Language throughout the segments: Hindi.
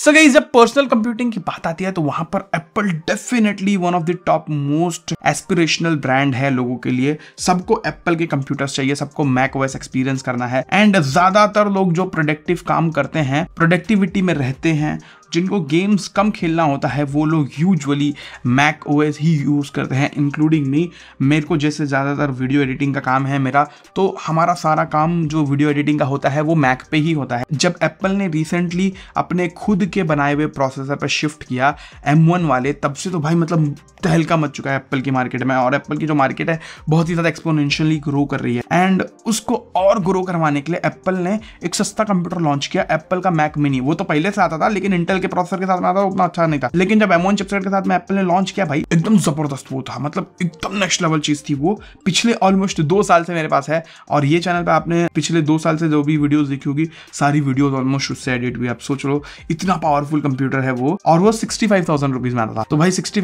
सो गई जब पर्सनल कंप्यूटिंग की बात आती है तो वहां पर Apple definitely one of the top most aspirational brand है लोगों के लिए सबको एप्पल के कंप्यूटर्स चाहिए सबको मैक वैस एक्सपीरियंस करना है एंड ज्यादातर लोग जो प्रोडक्टिव काम करते हैं प्रोडक्टिविटी में रहते हैं जिनको गेम्स कम खेलना होता है वो लोग यूजुअली मैक ओएस ही यूज़ करते हैं इंक्लूडिंग मी मेरे को जैसे ज़्यादातर वीडियो एडिटिंग का काम है मेरा तो हमारा सारा काम जो वीडियो एडिटिंग का होता है वो मैक पे ही होता है जब एप्पल ने रिसेंटली अपने खुद के बनाए हुए प्रोसेसर पर शिफ्ट किया एम वाले तब से तो भाई मतलब तहलका मच चुका है एप्पल की मार्केट में और एप्पल की जो मार्केट है बहुत ही ज़्यादा एक्सपोनेंशियली ग्रो कर रही है एंड उसको और ग्रो करवाने के लिए एप्पल ने एक सस्ता कंप्यूटर लॉन्च किया एप्पल का मैक मिनी वो तो पहले से आता था लेकिन इंटेल इंटेल के प्रोसेसर के साथ में आता उतना अच्छा नहीं था लेकिन जब एमोन चिपसेट के साथ में एप्पल ने लॉन्च किया भाई एकदम जबरदस्त वो था मतलब एकदम नेक्स्ट लेवल चीज थी वो पिछले ऑलमोस्ट दो साल से मेरे पास है और ये चैनल पर आपने पिछले दो साल से जो भी वीडियो देखी होगी सारी वीडियो ऑलमोस्ट उससे एडिट हुई आप सोच लो इतना पावरफुल कंप्यूटर है वो और वो सिक्सटी फाइव में आता था तो भाई सिक्सटी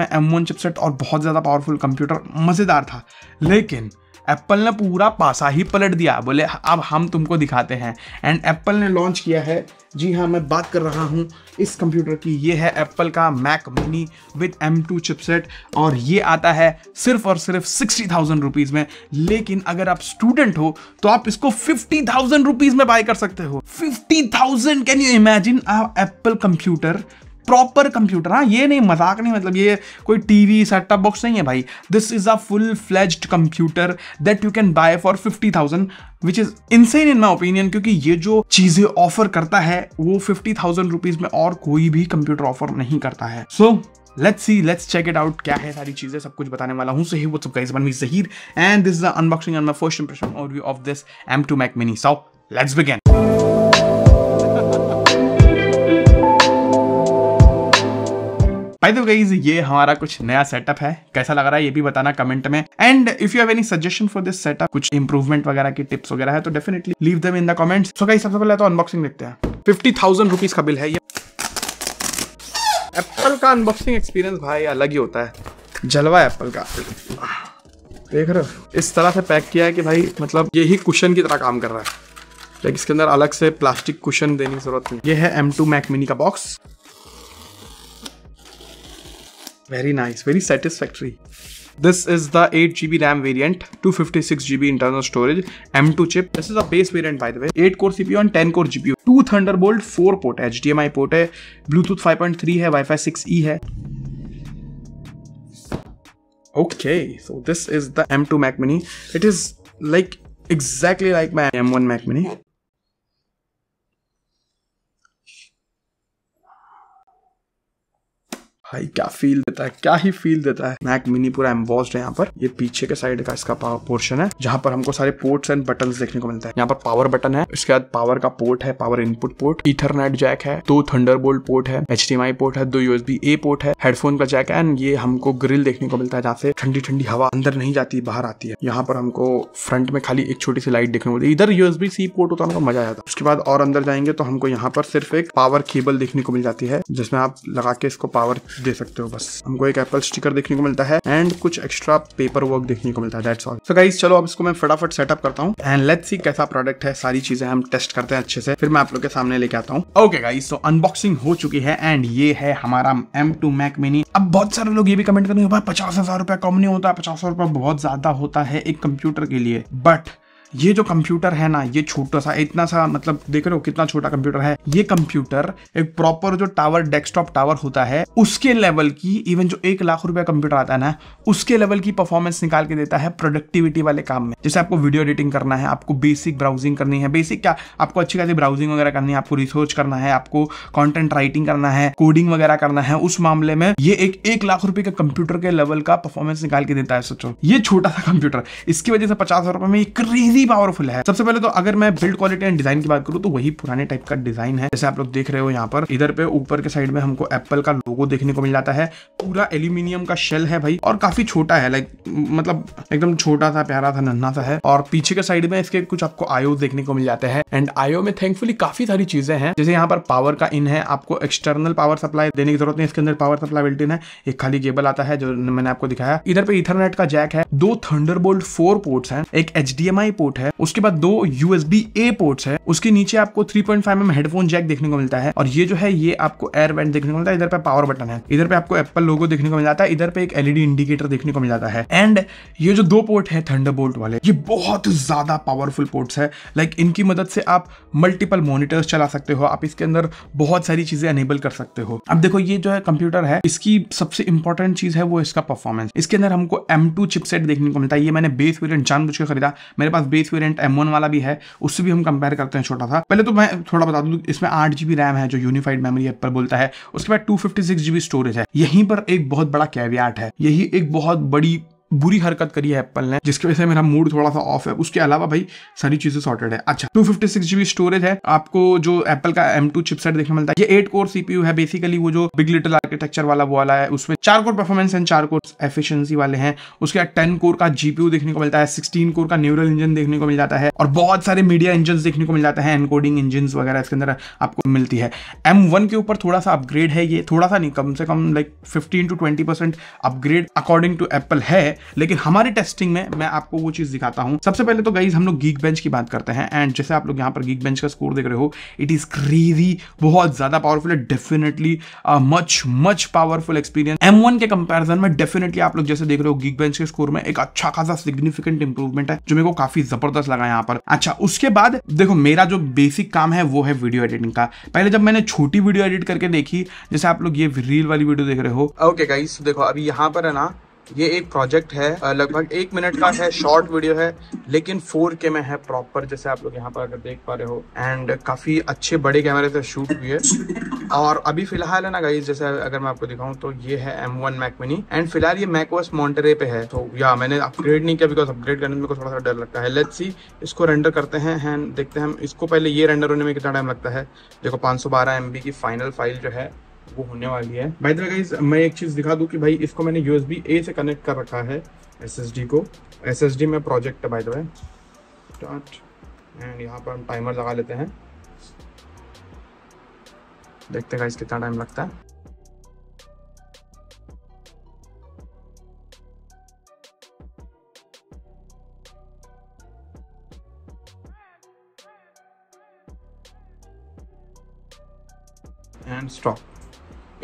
में एमोन चिपसेट और बहुत ज्यादा पावरफुल कंप्यूटर मजेदार था लेकिन एप्पल ने पूरा पासा ही पलट दिया बोले अब हम तुमको दिखाते हैं एंड एप्पल ने लॉन्च किया है जी हाँ मैं बात कर रहा हूँ इस कंप्यूटर की ये है एप्पल का Mac mini with M two chipset और ये आता है सिर्फ और सिर्फ सिक्सटी थाउजेंड रुपीज़ में लेकिन अगर आप स्टूडेंट हो तो आप इसको फिफ्टी थाउजेंड रुपीज़ में बाय कर सकते हो fifty thousand can you imagine Apple computer proper computer हाँ ये नहीं मजाक नहीं मतलब ये कोई टीवी सेटअप बॉक्स नहीं है भाई this is a full fledged computer that you can buy for fifty thousand which is insane in my opinion क्योंकि ये जो चीज़ें ऑफर करता है वो फिफ्टी थाउजेंड रुपीज़ में और कोई भी कंप्यूटर ऑफर नहीं करता है so let's see let's check it out क्या है सारी चीज़ें सब कुछ बताने वाला हूँ सही वो सब guys me Zaheer and this is unboxing and my first impression overview of this M two Mac mini so let's begin by the way ये हमारा कुछ नया सेटअप है कैसा लग रहा है ये भी बताना कमेंट में and if you have any suggestion for this setup कुछ इंप्रूवमेंट वगैरह की टिप्स वगैरह है तो definitely leave them in the comments so guys सबसे पहले तो अनबॉक्सिंग देखते हैं फिफ्टी थाउजेंड रुपीज का बिल है ये एप्पल का अनबॉक्सिंग एक्सपीरियंस भाई अलग ही होता है जलवा एप्पल का देख रहे हो इस तरह से पैक किया है कि भाई मतलब ये ही कुशन की तरह काम कर रहा है लाइक इसके अंदर अलग से प्लास्टिक कुशन देने की जरूरत नहीं ये है M2 Mac Mini का box Very nice, very satisfactory. This is the 8GB RAM variant, 256GB internal storage, M2 chip. This is a base variant by the way, 8 core CPU and 10 core GPU. 2 Thunderbolt 4 port, HDMI port है, Bluetooth 5.3 है, Wi-Fi 6E है. Okay, so this is the M2 Mac Mini. It is like exactly like my M1 Mac Mini. भाई क्या फील देता है क्या ही फील देता है मैक मिनी पूरा एम्बॉस्ड है यहाँ पर ये पीछे के साइड का इसका पावर पोर्शन है जहाँ पर हमको सारे पोर्ट्स एंड बटन देखने को मिलता है यहाँ पर पावर बटन है इसके बाद पावर का पोर्ट है power input port ethernet jack है दो थंडर पोर्ट है एच पोर्ट है दो यूएसबी ए पोर्ट है हेडफोन का जैक है एंड ये हमको ग्रिल देखने को मिलता है जहाँ से ठंडी ठंडी हवा अंदर नहीं जाती बाहर आती है यहाँ पर हमको फ्रंट में खाली एक छोटी सी लाइट देखने को मिलती है इधर यूएसबी सी पोर्ट होता है हमको मजा आ जाता उसके बाद और अंदर जाएंगे तो हमको यहाँ पर सिर्फ एक पावर केबल देखने को मिल जाती है जिसमें आप लगा के इसको पावर दे सकते हो बस हमको एक एप्पल स्टिकर देखने को मिलता है एंड कुछ एक्स्ट्रा पेपर वर्क देखने को मिलता है दैट्स ऑल सो चलो अब इसको मैं फटाफट सेटअप करता हूँ एंड लेट्स सी कैसा प्रोडक्ट है सारी चीजें हम टेस्ट करते हैं अच्छे से फिर मैं आप लोग के सामने लेके आता हूँ ओके गाइस तो अनबॉक्सिंग हो चुकी है एंड ये है हमारा एम टू मैक मिनी अब बहुत सारे लोग ये भी कमेंट करेंगे पचास हजार रुपया कम नहीं होता है पचास हजार रुपया बहुत ज्यादा होता है एक कंप्यूटर के लिए बट ये जो कंप्यूटर है ना ये छोटा सा इतना सा मतलब देख रहे हो कितना छोटा कंप्यूटर है ये कंप्यूटर एक प्रॉपर जो टावर डेस्कटॉप टावर होता है उसके लेवल की इवन जो एक लाख रुपया कंप्यूटर आता है ना उसके लेवल की परफॉर्मेंस निकाल के देता है प्रोडक्टिविटी वाले काम में जैसे आपको वीडियो एडिटिंग करना है आपको बेसिक ब्राउजिंग करनी है बेसिक क्या आपको अच्छी खासी ब्राउजिंग वगैरह करनी है आपको रिसर्च करना है आपको कॉन्टेंट राइटिंग करना है कोडिंग वगैरह करना है उस मामले में ये एक एक लाख रुपए के कंप्यूटर के लेवल का परफॉर्मेंस निकाल के देता है सोचो ये छोटा सा कंप्यूटर इसकी वजह से पचास रुपए में ये क्रेजी काफी पावरफुल है सबसे पहले तो अगर मैं बिल्ड क्वालिटी एंड डिजाइन की बात करूँ तो वही पुराने टाइप का डिजाइन है जैसे आप लोग देख रहे हो यहाँ पर इधर पे ऊपर के साइड में हमको एप्पल का लोगो देखने को मिल जाता है पूरा एल्यूमिनियम का शेल है भाई और काफी छोटा है लाइक मतलब एकदम छोटा सा प्यारा था नन्हा सा है और पीछे के साइड में इसके कुछ आपको आयो देखने को मिल जाते हैं एंड आयो में थैंकफुली काफी सारी चीजें हैं जैसे यहाँ पर पावर का इन है आपको एक्सटर्नल पावर सप्लाई देने की जरूरत नहीं इसके अंदर पावर सप्लाई बिल्ट इन है एक खाली केबल आता है जो मैंने आपको दिखाया इधर पे इथरनेट का जैक है दो थंडरबोल्ट फोर पोर्ट्स हैं एक एच पोर्ट पोर्ट है उसके बाद दो यूएसबी ए पोर्ट्स है उसके नीचे आपको 3.5 पॉइंट mm हेडफोन जैक देखने को मिलता है और ये जो है ये आपको एयर वेंट देखने को मिलता है इधर पे पावर बटन है इधर पे आपको एप्पल लोगो देखने को मिल जाता है इधर पे एक एलईडी इंडिकेटर e देखने को मिल जाता है एंड ये जो दो पोर्ट है थंडरबोल्ट वाले ये बहुत ज्यादा पावरफुल पोर्ट्स है लाइक इनकी मदद से आप मल्टीपल मोनिटर्स चला सकते हो आप इसके अंदर बहुत सारी चीजें अनेबल कर सकते हो अब देखो ये जो है कंप्यूटर है इसकी सबसे इंपॉर्टेंट चीज है वो इसका परफॉर्मेंस इसके अंदर हमको एम टू चिपसेट देखने को मिलता है ये मैंने बेस वेरियंट जान के खरीदा मेरे पास बेस बेस वेरियंट एम वाला भी है उससे भी हम कंपेयर करते हैं छोटा था पहले तो मैं थोड़ा बता दूँ इसमें आठ जीबी रैम है जो यूनिफाइड मेमोरी एप पर बोलता है उसके बाद टू फिफ्टी जीबी स्टोरेज है यहीं पर एक बहुत बड़ा कैवियाट है यही एक बहुत बड़ी बुरी हरकत करी है एप्पल ने जिसकी वजह से मेरा मूड थोड़ा सा ऑफ है उसके अलावा भाई सारी चीजें सॉर्टेड है अच्छा two fifty six GB storage है आपको जो एप्पल का एम टू चिपसेट देखने मिलता है ये एट कोर सीपीयू है बेसिकली वो जो बिग लिटल आर्किटेक्चर वाला वो वाला है उसमें चार कोर परफॉर्मेंस एंड चार कोर एफिशियंसी वाले हैं उसके बाद टेन कोर का जीपीयू देखने को मिलता है सिक्सटीन कोर का न्यूरल इंजन देखने को मिल जाता है और बहुत सारे मीडिया इंजन देखने को मिल जाता है एनकोडिंग इंजन वगैरह इसके अंदर आपको मिलती है एम वन के ऊपर थोड़ा सा अपग्रेड है ये थोड़ा सा नहीं कम से कम like fifteen to twenty percent upgrade according to Apple है लेकिन हमारे टेस्टिंग में मैं आपको वो चीज़ दिखाता हूं सबसे पहले तो गाइज हम लोग गीक बेंच की बात करते हैं एंड जैसे आप लोग यहां पर गीक बेंच का स्कोर देख रहे हो इट इज़ क्रेजी बहुत ज़्यादा पावरफुल है definitely much much powerful experience M के कंपेरिजन में डेफिनेटली आप लोग जैसे देख रहे हो गीक बेंच के स्कोर में एक अच्छा खासा सिग्निफिकेंट इंप्रूवमेंट है जो मेरे को काफ़ी ज़बरदस्त लगा यहाँ पर अच्छा उसके बाद देखो मेरा जो बेसिक काम है वो है वीडियो एडिटिंग का पहले जब मैंने छोटी वीडियो एडिट करके देखी जैसे आप लोग ये रील वाली वीडियो देख रहे हो ओके okay, गाइस तो देखो अभी यहाँ पर है ना ये एक प्रोजेक्ट है लगभग एक मिनट का है शॉर्ट वीडियो है लेकिन फोर के में है प्रॉपर जैसे आप लोग यहाँ पर अगर देख पा रहे हो एंड काफी अच्छे बड़े कैमरे से शूट हुई है और अभी फिलहाल है ना गाइज जैसे अगर मैं आपको दिखाऊं तो ये है M one Mac mini and फिलहाल ये मैकोस मॉन्टरे पे है तो या मैंने अपग्रेड नहीं किया बिकॉज अपग्रेड करने में थोड़ा सा डर लगता है लेट्स सी इसको रेंडर करते हैं एंड देखते हैं इसको पहले ये रेंडर होने में कितना टाइम लगता है देखो पाँच सौ बारह की फाइनल फाइल जो है वो होने वाली है बाय द गाइज मैं एक चीज़ दिखा दूँ कि भाई इसको मैंने यू ए से कनेक्ट कर रखा है एस को एस एस डी में प्रोजेक्ट है बाय स्टार्ट एंड यहाँ पर हम टाइमर लगा लेते हैं देखते हैं गाइज कितना टाइम लगता है and stop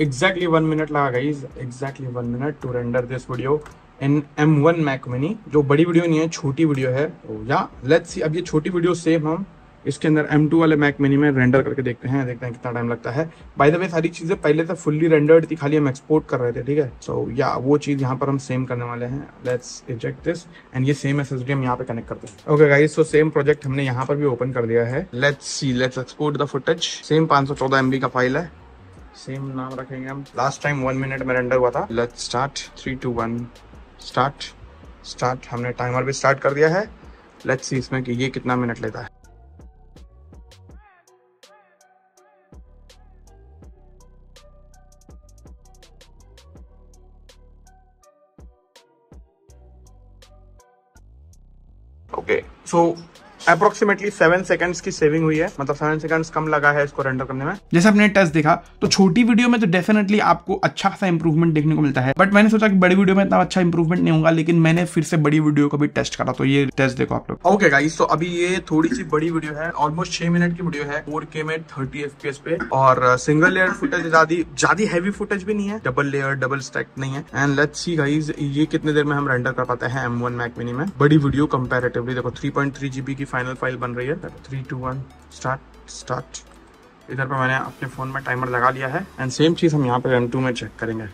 exactly one minute लगा गई exactly one minute to render this video in M one Mac mini जो बड़ी वीडियो नहीं है छोटी वीडियो है या लेट्स सी अब ये छोटी वीडियो सेव हम इसके अंदर M2 वाले मैक मिनी में रेंडर करके देखते हैं देखते हैं कितना टाइम लगता है बाय द वे सारी चीज़ें पहले तो फुल्ली रेंडर्ड थी खाली हम एक्सपोर्ट कर रहे थे ठीक है सो so, या yeah, वो चीज़ यहाँ पर हम सेम करने वाले हैं लेट्स इजेक्ट दिस एंड ये सेम एस हम यहाँ पे कनेक्ट करते हैं okay guys so same project हमने यहाँ पर भी ओपन कर दिया है let's see let's export the footage same पाँच सौ चौदह का फाइल है सेम नाम रखेंगे हम लास्ट टाइम वन मिनट में रेंडर हुआ था let start three two one start start हमने टाइमर भी स्टार्ट कर दिया है लेट्स सी इसमें कि ये कितना मिनट लेता है okay okay. So so, approximately seven seconds की सेविंग हुई है मतलब सेवन सेकंड्स कम लगा है इसको रेंडर करने में जैसे आपने टच देखा तो छोटी वीडियो में तो डेफिनेटली आपको अच्छा सा इंप्रूवमेंट देखने को मिलता है बट मैंने सोचा कि बड़ी वीडियो में इतना अच्छा इंप्रूवमेंट नहीं होगा लेकिन मैंने फिर से बड़ी वीडियो को भी टेस्ट करा तो ये टेस्ट देखो आप लोग ओके गाइस तो अभी ये थोड़ी सी बड़ी वीडियो है ऑलमोस्ट छह मिनट की वीडियो है फोर में थर्टी एफ पे और सिंगल लेयर फुटेज ज्यादा ज्यादा हैवी फुटेज भी नहीं है डबल लेयर डबल स्टैक नहीं है एंड लेट्स सी गाइस ये कितने देर में हम रेंडर कर पाते हैं एम वन मैक मिनी में बड़ी वीडियो कंपेरेटिवली देखो थ्री पॉइंट थ्री जीबी की फाइनल फाइल बन रही है three two one start start इधर पर मैंने अपने फ़ोन में टाइमर लगा लिया है एंड सेम चीज़ हम यहाँ पे एम टू में चेक करेंगे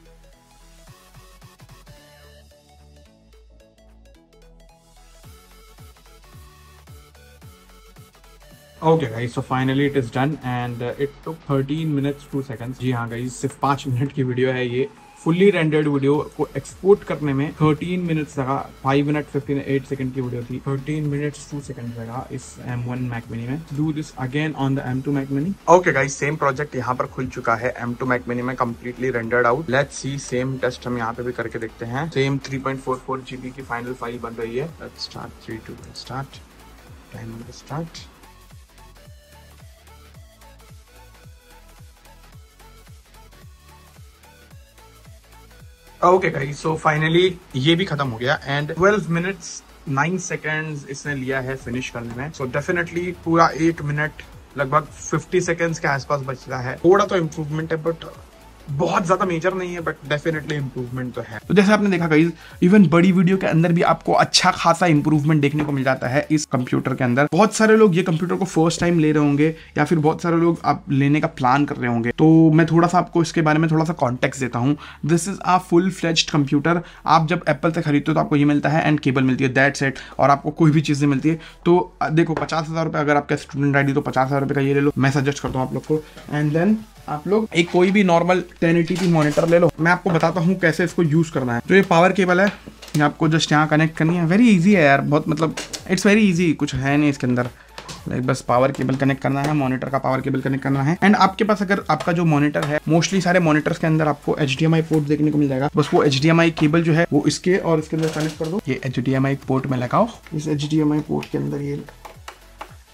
okay guys so finally it is done and it took 13 minutes two seconds जी हाँ गाइस सिर्फ पाँच मिनट की वीडियो है ये फुल्ली रेंडेड वीडियो को एक्सपोर्ट करने में 13 मिनट्स लगा 5 मिनट 58 सेकंड की वीडियो थी 13 मिनट्स 2 सेकंड लगा इस M1 Mac Mini में do this again on the M2 Mac Mini okay guys same project यहाँ पर खुल चुका है M2 Mac Mini में completely rendered out let's see same test हम यहाँ पे भी करके देखते हैं सेम 3.44 जीबी की फाइनल फाइल बन रही है let's start 3 2 start time start okay guys so finally ये भी खत्म हो गया एंड 12 मिनट्स 9 सेकेंड इसने लिया है फिनिश करने में सो so डेफिनेटली पूरा 8 मिनट लगभग 50 सेकेंड्स के आसपास बच रहा है थोड़ा तो इम्प्रूवमेंट है बट बहुत ज्यादा मेजर नहीं है बट डेफिनेटली इंप्रूवमेंट तो है तो जैसे आपने देखा गाइज इवन बड़ी वीडियो के अंदर भी आपको अच्छा खासा इंप्रूवमेंट देखने को मिल जाता है इस कंप्यूटर के अंदर बहुत सारे लोग ये कंप्यूटर को फर्स्ट टाइम ले रहे होंगे या फिर बहुत सारे लोग आप लेने का प्लान कर रहे होंगे तो मैं थोड़ा सा आपको इसके बारे में थोड़ा सा कॉन्टेक्ट देता हूँ this is a full fledged computer आप जब एप्पल से खरीदते हो तो आपको ये मिलता है एंड केबल मिलती है दैट सेट और आपको कोई भी चीज़ें मिलती है तो देखो पचास हज़ार रुपये अगर आपका स्टूडेंट आई तो पचास हज़ार रुपये का ये ले लो मैं सजेस्ट करता हूँ आप लोग को एंड देन आप लोग एक कोई भी नॉर्मल टेन एटी मॉनिटर ले लो मैं आपको बताता हूँ कैसे इसको यूज करना है जो तो ये पावर केबल है ये आपको जस्ट यहाँ कनेक्ट करनी है वेरी इजी है यार बहुत मतलब इट्स वेरी इजी कुछ है नहीं इसके अंदर लाइक बस पावर केबल कनेक्ट करना है मॉनिटर का पावर केबल कनेक्ट करना है एंड आपके पास अगर आपका जो मॉनिटर है मोस्टली सारे मॉनिटर्स के अंदर आपको एच पोर्ट देखने को मिल जाएगा बस वो एच केबल जो है वो इसके और इसके अंदर कनेक्ट कर दो ये एच पोर्ट में लगाओ इस एच पोर्ट के अंदर ये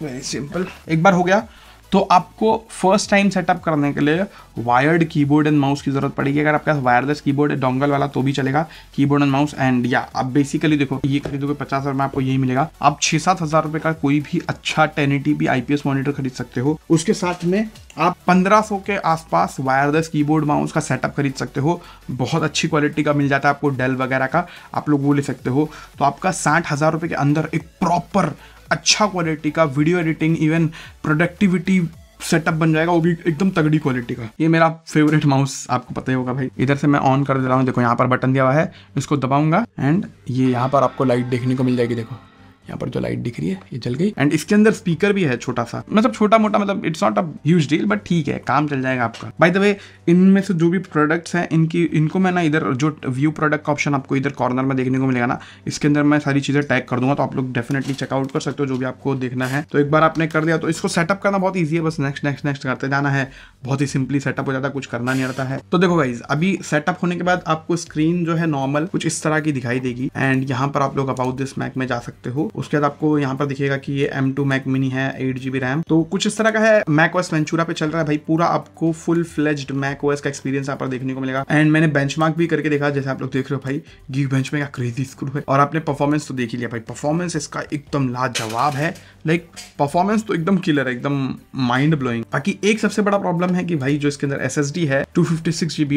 वेरी सिंपल एक बार हो गया तो आपको फर्स्ट टाइम सेटअप करने के लिए वायर्ड कीबोर्ड एंड माउस की जरूरत पड़ेगी अगर आपके पास वायरलेस कीबोर्ड है डोंगल वाला तो भी चलेगा कीबोर्ड एंड माउस एंड या आप बेसिकली देखो ये खरीदोगे तो पचास हज़ार में आपको यही मिलेगा आप छह सात हज़ार रुपए का कोई भी अच्छा टेन एटी पी मॉनिटर खरीद सकते हो उसके साथ में आप पंद्रह के आसपास वायरलेस कीबोर्ड माउस का सेटअप खरीद सकते हो बहुत अच्छी क्वालिटी का मिल जाता है आपको डेल वगैरह का आप लोग वो ले सकते हो तो आपका साठ हज़ार रुपए के अंदर एक प्रॉपर अच्छा क्वालिटी का video editing even productivity setup बन जाएगा वो भी एकदम तगड़ी क्वालिटी का ये मेरा फेवरेट माउस आपको पता ही होगा भाई इधर से मैं ऑन कर दे रहा हूँ देखो यहाँ पर बटन दिया हुआ है इसको दबाऊंगा एंड ये यहाँ पर आपको लाइट देखने को मिल जाएगी देखो यहाँ पर जो लाइट दिख रही है ये जल गई एंड इसके अंदर स्पीकर भी है छोटा सा मतलब छोटा मोटा मतलब it's not a huge deal but ठीक है काम चल जाएगा आपका बाय द वे इनमें से जो भी प्रोडक्ट्स हैं इनकी इनको मैं ना इधर जो व्यू प्रोडक्ट का ऑप्शन आपको इधर कॉर्नर में देखने को मिलेगा ना इसके अंदर मैं सारी चीज़ें टैग कर दूंगा तो आप लोग डेफिनेटली चेकआउट कर सकते हो जो भी आपको देखना है तो एक बार आपने कर दिया तो इसको सेटअप करना बहुत ईजी है बस नेक्स्ट नेक्स्ट नेक्स्ट करते जाना है बहुत ही सिंपली सेटअप हो जाता है कुछ करना नहीं रहता है तो देखो गाइज अभी सेटअप होने के बाद आपको स्क्रीन जो है नॉर्मल कुछ इस तरह की दिखाई देगी एंड यहाँ पर आप लोग अबाउट दिस मैक में जा सकते हो उसके बाद आपको यहाँ पर दिखेगा कि ये एम टू मैक मिनी है एट जी बी रैम तो कुछ इस तरह का है मैक ओएस वेंचुरा पे चल रहा है भाई पूरा आपको फुल फ्लेज्ड मैक ओएस का एक्सपीरियंस यहाँ पर देखने को मिलेगा एंड मैंने मार्क भी करके देखा जैसे आप लोग देख रहे हो भाई गिव बेंच में क्रेजी स्क्रू है और आपने परफॉर्मेंस तो देख ही लिया भाई परफॉर्मेंस इसका एकदम लाजवाब है लाइक परफॉर्मेंस तो एकदम किलर है एकदम माइंड ब्लोइंग बाकी एक सबसे बड़ा प्रॉब्लम है कि भाई जो इसके अंदर एस है टू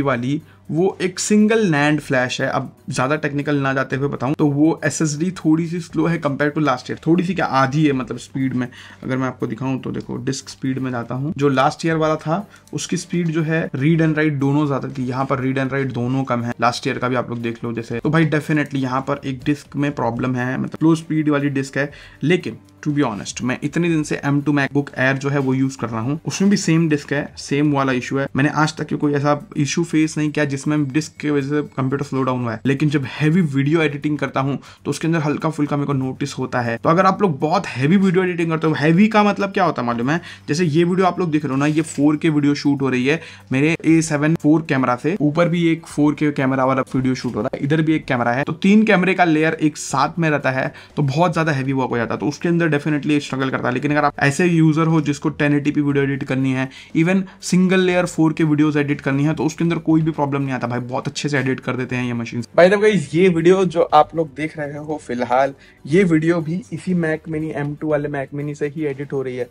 वाली वो एक सिंगल नैंड फ्लैश है अब ज़्यादा टेक्निकल ना जाते हुए बताऊँ तो वो एस थोड़ी सी स्लो है कंपेयर टू लास्ट ईयर थोड़ी सी क्या आधी है मतलब स्पीड में अगर मैं आपको दिखाऊँ तो देखो डिस्क स्पीड में जाता हूँ जो लास्ट ईयर वाला था उसकी स्पीड जो है रीड एंड राइट दोनों ज़्यादा थी यहाँ पर रीड एंड राइट दोनों कम है लास्ट ईयर का भी आप लोग देख लो जैसे तो भाई डेफिनेटली यहाँ पर एक डिस्क में प्रॉब्लम है मतलब लो स्पीड वाली डिस्क है लेकिन टू बी ऑनेस्ट मैं इतने दिन से एम टू मैकबुक एयर जो है वो यूज कर रहा हूँ उसमें भी सेम डिस्क है सेम वाला इशू है मैंने आज तक कोई ऐसा इशू फेस नहीं किया जिसमें डिस्क की वजह से कंप्यूटर स्लो डाउन हुआ है लेकिन जब हैवी वीडियो एडिटिंग करता हूँ तो उसके अंदर हल्का फुल्का मेरे को नोटिस होता है तो अगर आप लोग बहुत हैवी वीडियो एडिटिंग करते हो हैवी का मतलब क्या होता है मालूम है जैसे ये वीडियो आप लोग देख रहे हो ना ये फोर के वीडियो शूट हो रही है मेरे ए सेवन फोर कैमरा से ऊपर भी एक फोर के कैमरा वाला वीडियो शूट हो रहा है इधर भी एक कैमरा है तो तीन कैमरे का लेयर एक साथ में रहता है तो बहुत ज्यादा हैवी वर्क हो जाता है तो उसके अंदर डेफिनेटली स्ट्रगल करता है लेकिन अगर आप ऐसे यूज़र हो जिसको टेन वीडियो एडिट करनी है even single layer four K videos edit करनी है तो उसके अंदर कोई भी प्रॉब्लम नहीं आता भाई बहुत अच्छे से एडिट कर देते हैं ये मशीन भाई दब ये वीडियो जो आप लोग देख रहे हो फिलहाल ये वीडियो भी इसी मैक मिनी एम वाले मैक मिनी से ही एडिट हो रही है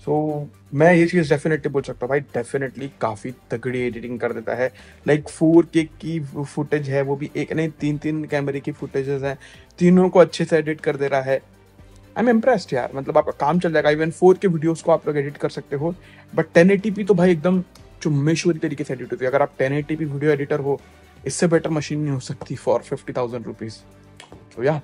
सो so, मैं ये चीज़ डेफिनेटली बोल सकता हूँ भाई डेफिनेटली काफ़ी तगड़ी एडिटिंग कर देता है लाइक फोर के की फुटेज है वो भी एक नहीं तीन तीन कैमरे की फुटेजेस हैं तीनों को अच्छे से एडिट कर दे रहा है आई एम इम्प्रेस्ड यार मतलब आपका काम चल जाएगा इवन फोर के वीडियोज को आप लोग एडिट कर सकते हो बट टेन तो भाई एकदम चुम्बेश्वरी तरीके से एडिट होती है अगर आप टेन वीडियो एडिटर हो इससे बेटर मशीन नहीं हो सकती फॉर फिफ्टी थाउजेंड रुपीज़ तो या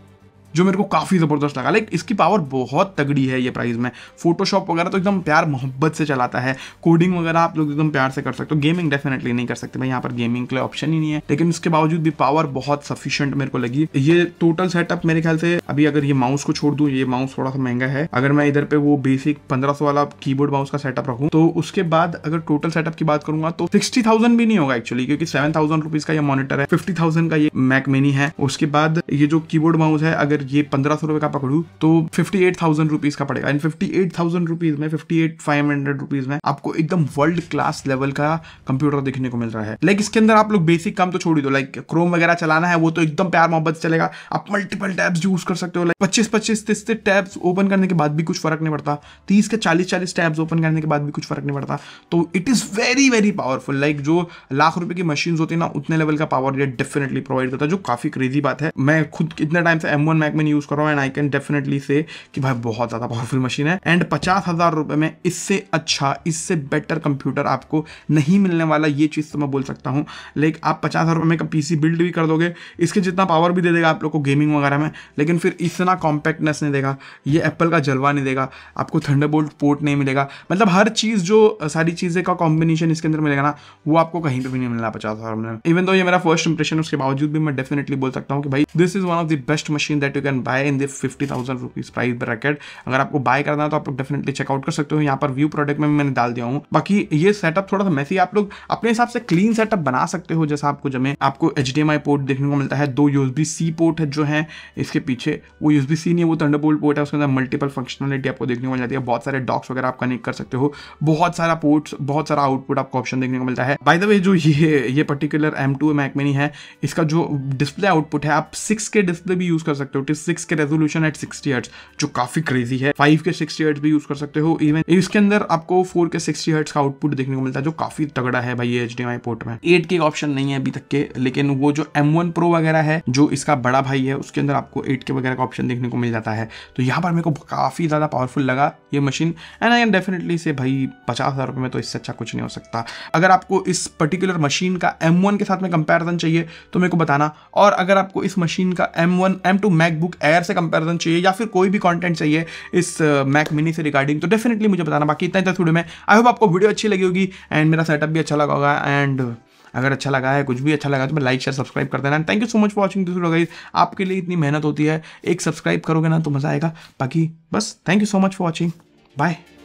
जो मेरे को काफ़ी ज़बरदस्त लगा लाइक इसकी पावर बहुत तगड़ी है ये प्राइस में फोटोशॉप वगैरह तो एकदम प्यार मोहब्बत से चलाता है कोडिंग वगैरह आप लोग एकदम प्यार से कर सकते हो गेमिंग डेफिनेटली नहीं कर सकते भाई यहाँ पर गेमिंग के लिए ऑप्शन ही नहीं है लेकिन उसके बावजूद भी पावर बहुत सफिशियंट मेरे को लगी ये टोटल सेटअप मेरे ख्याल से अभी अगर ये माउस को छोड़ दूँ ये माउस थोड़ा सा महंगा है अगर मैं इधर पे वो बेसिक पंद्रह वाला बोर्ड माउस का सेटअप रखूँ तो उसके बाद अगर टोटल सेटअप की बात करूंगा तो सिक्सटी थाउजेंड भी नहीं होगा एक्चुअली क्योंकि सेवन थाउजेंड रुपीज का ये मॉनिटर है फिफ्टी थाउजेंड का ये मैक मिनी है उसके बाद ये जो कीबोर्ड माउस है अगर ये पंद्रह सौ रुपए का पकड़ू तो फिफ्टी एट थाउजेंड रुपीज़ का पड़ेगा and fifty eight thousand rupees में fifty eight five hundred rupees में आपको एकदम वर्ल्ड क्लास लेवल का कंप्यूटर देखने को मिल रहा है लाइक इसके अंदर आप लोग बेसिक काम तो छोड़ ही दो लाइक क्रोम वगैरह चलाना है वो तो एकदम प्यार मोहब्बत चलेगा आप मल्टीपल टैब्स यूज कर सकते हो लाइक पच्चीस पच्चीस तीस टैब्स ओपन करने के बाद भी कुछ फर्क नहीं पड़ता तीस के चालीस चालीस टैब्स ओपन करने के बाद भी कुछ फर्क नहीं पड़ता तो it is very very powerful like जो लाख रुपए की मशीन होती है ना उतने लेवल का पावर ये डेफिनेटली प्रोवाइड करता है जो काफी क्रेजी बात है मैं खुद इतने टाइम से एम वन मैक मैंने यूज़ कर रहा हूँ एंड आई कैन डेफिनेटली से कि भाई बहुत ज़्यादा पावरफुल मशीन है एंड पचास हज़ार रुपये में इससे अच्छा इससे बेटर कंप्यूटर आपको नहीं मिलने वाला ये चीज़ तो मैं बोल सकता हूँ लाइक आप पचास हज़ार में पी बिल्ड भी कर दोगे इसके जितना पावर भी दे देगा आप लोग को गेमिंग वगैरह में लेकिन फिर इतना कॉम्पैक्टनेस नहीं देगा ये एप्पल का जलवा नहीं देगा आपको थंडरबोल्ट पोर्ट नहीं मिलेगा मतलब हर चीज़ जो सारी चीज़ें का कॉम्बिनेशन इसके अंदर मिलेगा ना वो आपको कहीं पर भी नहीं मिलना पचास हज़ार में इवन तो ये मेरा फर्स्ट इंप्रेशन उसके बावजूद भी मैं डेफिनेटली बोल सकता हूँ कि भाई this is one of the best machine that that you can buy in the fifty thousand rupees price bracket अगर आपको बाय करना है तो आप लोग डेफिनेटली चेकआउट कर सकते हो यहाँ पर व्यू प्रोडक्ट में मैंने डाल दिया हूँ बाकी ये सेटअप थोड़ा सा मैसी आप लोग अपने हिसाब से क्लीन सेटअप बना सकते हो जैसा आपको जमे आपको एच पोर्ट देखने को मिलता है दो यूज सी पोर्ट है जो है इसके पीछे वो यूज सी नहीं है वो थंडरबोल्ट पोर्ट है उसके अंदर मल्टीपल फंक्शनलिटी आपको देखने को मिल जाती है बहुत सारे डॉक्स वगैरह आप कनेक्ट कर सकते हो बहुत सारा पोर्ट्स बहुत सारा आउटपुट आपको ऑप्शन देखने को मिलता है बाय द वे जो ये ये पर्टिकुलर एम टू मैकमेनी है इसका जो डिस्प्ले आउटपुट है आप सिक्स के डिस्प्ले भी यूज कर सकते हो 46 के रेजोल्यूशन एट 60 हर्ट्स जो काफी क्रेजी है 5 के 60 हर्ट्स भी यूज कर सकते हो इवन इसके अंदर आपको 4 के 60 हर्ट्स का आउटपुट देखने को मिलता है जो काफी तगड़ा है भाई एच डी पोर्ट में एट के ऑप्शन नहीं है अभी तक के लेकिन वो जो एम प्रो वगैरह है जो इसका बड़ा भाई है उसके अंदर आपको एट के वगैरह का ऑप्शन देखने को मिल जाता है तो यहाँ पर मेरे को काफी ज्यादा पावरफुल लगा ये machine and I am definitely से भाई पचास हजार रुपये में तो इससे अच्छा कुछ नहीं हो सकता अगर आपको इस पर्टिकुलर मशीन का एम के साथ में कंपेरिजन चाहिए तो मेरे को बताना और अगर आपको इस मशीन का M one Mac MacBook Air से कंपेरिजन चाहिए या फिर कोई भी कॉन्टेंट चाहिए इस मैक uh, मिनी से रिगार्डिंग तो डेफिनेटली मुझे बताना बाकी इतना इतना थोड़े में आई होप आपको वीडियो अच्छी लगी होगी एंड मेरा सेटअप भी अच्छा लगा होगा एंड अगर अच्छा लगा है कुछ भी अच्छा लगा तो मैं लाइक शेयर सब्सक्राइब कर देना thank you so much for watching this guys आपके लिए इतनी मेहनत होती है एक सब्सक्राइब करोगे ना तो मज़ा आएगा बाकी बस thank you so much for watching bye